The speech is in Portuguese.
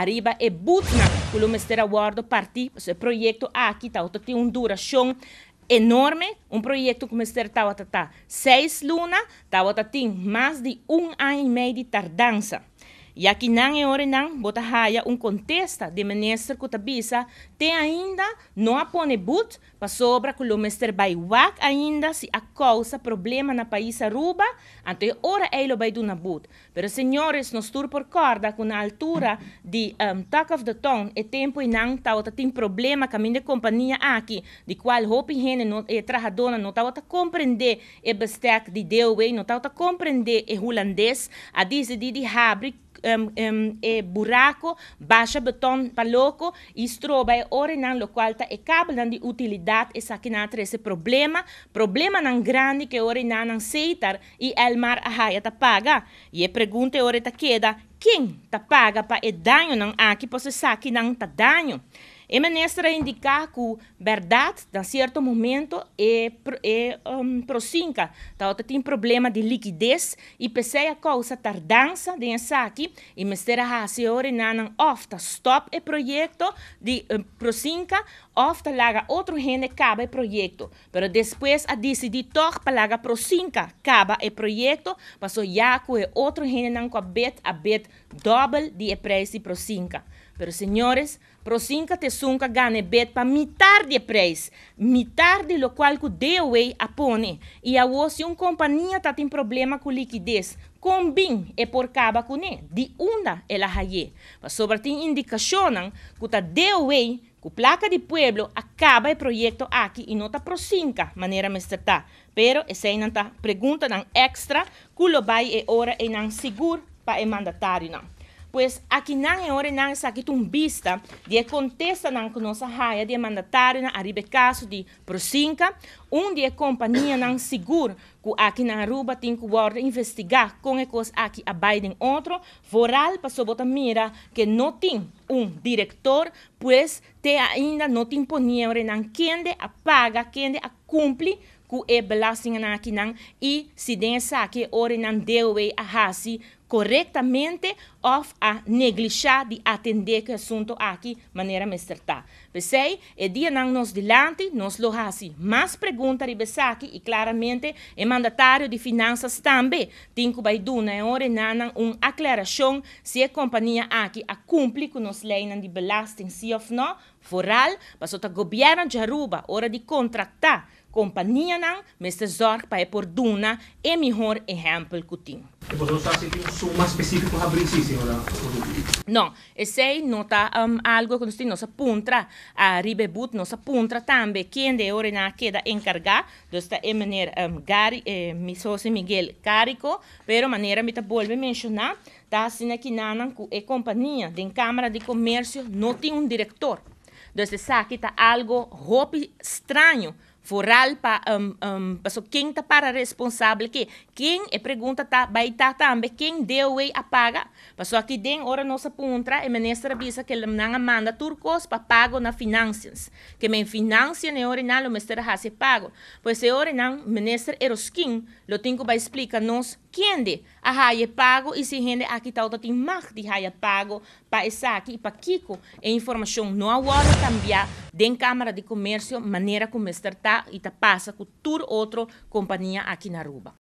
arriva e butna quello mestiere Award parti seu projeto aqui chi ta tem um duração enorme, um projeto que começou a seis luna, estava tem mais de um ano e meio de tardança. E não é hora, orenan, botahaya um contesta de ministro kutabisa, tem ainda não apone but, para sobra que o mestre baiwak ainda se a causa problema na país Aruba, ante ora ele vai do nabut. Pero senhores, nós tur por corda com a altura de um, talk of the town, e tempo e nan tauta tem problema caminho de companhia aqui, de qual hope hene no, e trajadona não tauta compreender e bestec de deu, não tauta compreender e holandês, a dizer de de habri um, um, buraco, baixa beton paloco, istroba e ore nan lo qualta e cabo nan de utilidade e sakinatra esse problema, problema nan grande que ore na nan seitar e el mar ahaia ta paga. E pergunta hora ta queda, quem ta paga pa e danho nan aqui posso saque nan ta danho? É maneira indicar que verdade, em tá certo momento, é, é um, prosinca. Então, tem problema de liquidez e pensei a causa tardança de saque e mestre a senhora não ofta stop o é projeto de um, prosinca ofta laga outro gente cabe projeto, pero depois a decidir toch para laga pro cinca acaba o projeto, passou já que outro gente não com bet a bet double de preço pro cinca. Pero senhores, pro cinca te sunca gane bet para mitar de preço, mitar de lo qual que DOE apone e a se un companhia tá tem problema com liquidez, combin e por caba com ne, de onda ela haye. Mas sobre tem indicacionam que ta DOE placa de Pueblo acaba el proyecto aquí y nota pro cinca manera mestrata. Pero esa es una perguntando extra culo vai va a ahora en seguro para el mandatario pues aqui não é hora não está aqui vista de contesta não com nossa raia de mandatário na arriba caso de procinca onde a companhia não seguro que aqui na Aruba tem que guarda investigar com a coisa aqui a Biden outro voral passou bota mira que não tem um diretor pois te ainda não tem ponia não quem de apaga quem de a cumpre com e belasting aqui não e se densa que hora não deu a raça corretamente ou a neglijar de atender que assunto aqui maneira mesterta. Pensei, e dia não nos dilante, nos lo hasi mais perguntas de Besaki e claramente é mandatário de finanças também. Tinko Baidu na né? hora nanan um aclaração se a companhia aqui a cumpre com nos leis de belasting se ou não, foral, passou sota governo de Aruba, hora de contratar companhia nan, mestre Zorg para por duna e melhor exemplo que tem. Você No, más específicos a No, No, nota um, algo que no se apunta, a Ribebut nos apunta tambe quién de ahora queda de esta manera, um, Gary, eh, mi socio Miguel Carico, pero manera, me a mencionar, está sin aquí na e eh, compañía de cámara de comercio, no tiene un director, entonces sabe que algo extraño, foral para um, um, so quem tá para responsável que quem é pergunta tá vai tá também quem deu e eh, apaga passou aqui den hora nossa puntra e ministra avisa que não manda turcos para pago na finanças que me financia hora não o ministro há se pago pois se orinal ministro eroskin lo tenho vai explicar nos quem de a raia pago e se rende aqui tal tem mais de raia pago para essa aqui e para Kiko é informação não agora também de Câmara de Comércio maneira como está e tá passa com toda outra companhia aqui na Ruba